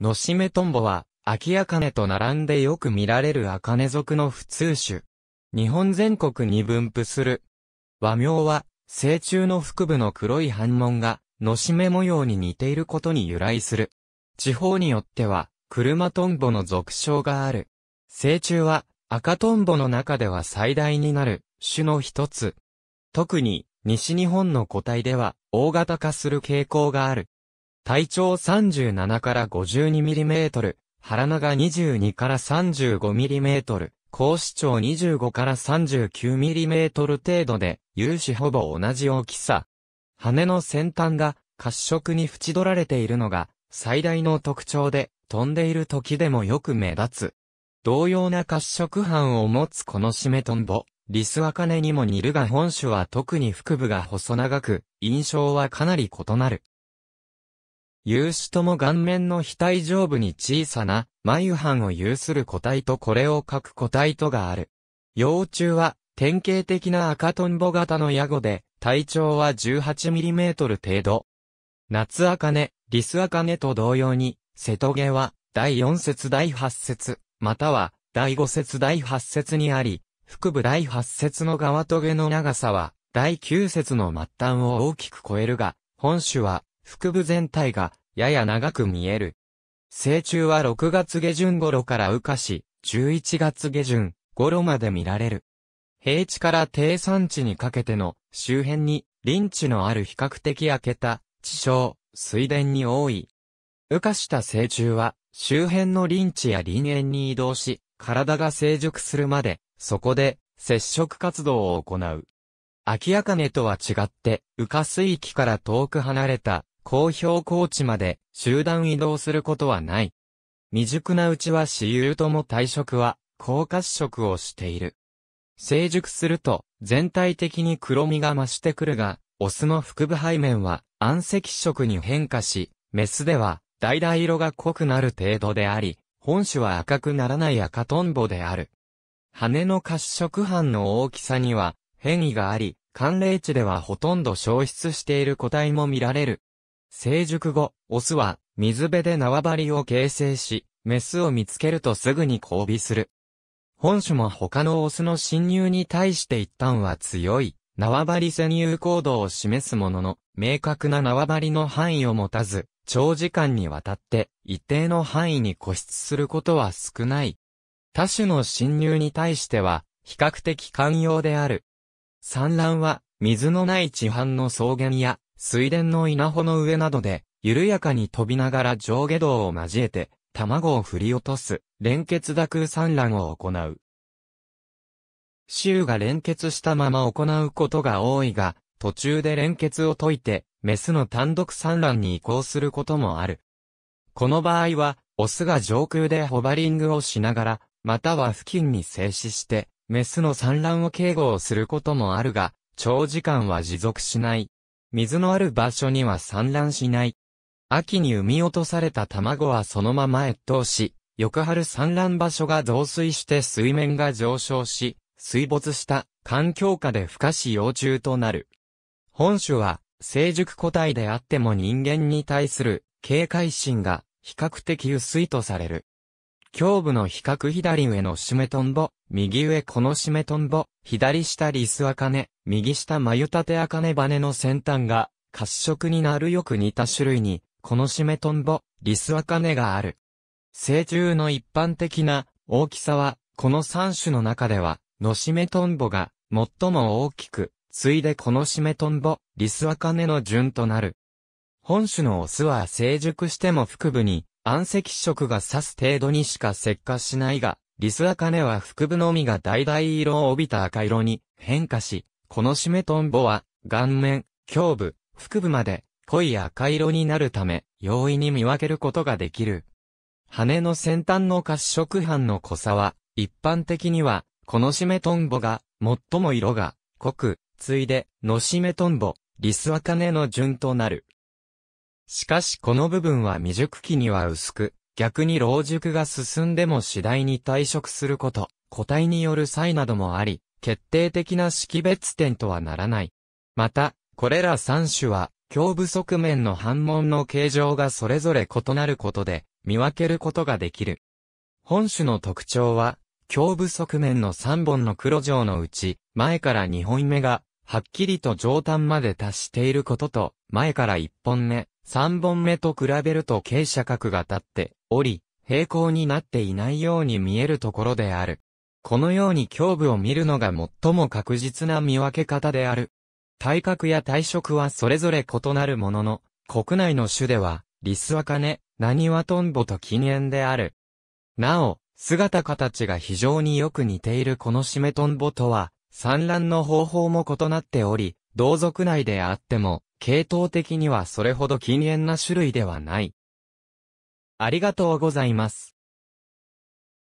のしめとんぼは、秋ネと並んでよく見られるアカネ属の普通種。日本全国に分布する。和名は、成虫の腹部の黒い斑紋が、のしめ模様に似ていることに由来する。地方によっては、車とんぼの俗称がある。成虫は、赤とんぼの中では最大になる、種の一つ。特に、西日本の個体では、大型化する傾向がある。体長37から52ミリメートル、腹長22から35ミリメートル、高視長25から39ミリメートル程度で、有志ほぼ同じ大きさ。羽の先端が褐色に縁取られているのが最大の特徴で、飛んでいる時でもよく目立つ。同様な褐色斑を持つこのシメトンボ、リスワカネにも似るが本種は特に腹部が細長く、印象はかなり異なる。有志とも顔面の額上部に小さな眉斑を有する個体とこれを書く個体とがある。幼虫は典型的な赤トンボ型のヤゴで体長は 18mm 程度。夏茜、リス茜と同様に瀬戸毛は第4節第8節または第5節第8節にあり、腹部第8節の側棘の長さは第9節の末端を大きく超えるが、本種は腹部全体がやや長く見える。成虫は6月下旬頃から羽化し、11月下旬頃まで見られる。平地から低山地にかけての周辺に林地のある比較的開けた地小、水田に多い。羽化した成虫は周辺の林地や林園に移動し、体が成熟するまで、そこで接触活動を行う。秋アカネとは違って、羽化水域から遠く離れた高標高地まで集団移動することはない。未熟なうちは私有とも退職は、高褐色をしている。成熟すると、全体的に黒みが増してくるが、オスの腹部背面は暗赤色に変化し、メスでは、橙色が濃くなる程度であり、本種は赤くならない赤トンボである。羽の褐色斑の大きさには変異があり、寒冷地ではほとんど消失している個体も見られる。成熟後、オスは水辺で縄張りを形成し、メスを見つけるとすぐに交尾する。本種も他のオスの侵入に対して一旦は強い、縄張り潜入行動を示すものの、明確な縄張りの範囲を持たず、長時間にわたって一定の範囲に固執することは少ない。他種の侵入に対しては、比較的寛容である。産卵は、水のない地範の草原や水田の稲穂の上などで、緩やかに飛びながら上下動を交えて、卵を振り落とす、連結打空産卵を行う。周が連結したまま行うことが多いが、途中で連結を解いて、メスの単独産卵に移行することもある。この場合は、オスが上空でホバリングをしながら、または付近に静止して、メスの産卵を警護をすることもあるが、長時間は持続しない。水のある場所には産卵しない。秋に産み落とされた卵はそのまま越冬し、翌春産卵場所が増水して水面が上昇し、水没した環境下で孵化し幼虫となる。本種は成熟個体であっても人間に対する警戒心が比較的薄いとされる。胸部の比較左上のシメトンボ、右上このシメトンボ、左下リスアカネ、右下眉テアカネバネの先端が、褐色になるよく似た種類に、このシメトンボ、リスアカネがある。成虫の一般的な大きさは、この3種の中では、のシメトンボが最も大きく、ついでこのシメトンボ、リスアカネの順となる。本種のオスは成熟しても腹部に暗赤色が刺す程度にしか石化しないが、リスアカネは腹部のみが橙色を帯びた赤色に変化し、このシメトンボは、顔面、胸部、腹部まで濃い赤色になるため、容易に見分けることができる。羽の先端の褐色斑の濃さは、一般的には、このシメトンボが、最も色が濃く、次いで、のしめトンボ、リスアカネの順となる。しかしこの部分は未熟期には薄く、逆に老熟が進んでも次第に退職すること、個体による際などもあり、決定的な識別点とはならない。また、これら3種は、胸部側面の反問の形状がそれぞれ異なることで、見分けることができる。本種の特徴は、胸部側面の3本の黒状のうち、前から2本目が、はっきりと上端まで達していることと、前から1本目、3本目と比べると傾斜角が立っており、平行になっていないように見えるところである。このように胸部を見るのが最も確実な見分け方である。体格や体色はそれぞれ異なるものの、国内の種では、リスワカネ、ナニワトンボと禁煙である。なお、姿形が非常によく似ているこのシメトンボとは、産卵の方法も異なっており、同族内であっても、系統的にはそれほど禁煙な種類ではない。ありがとうございます。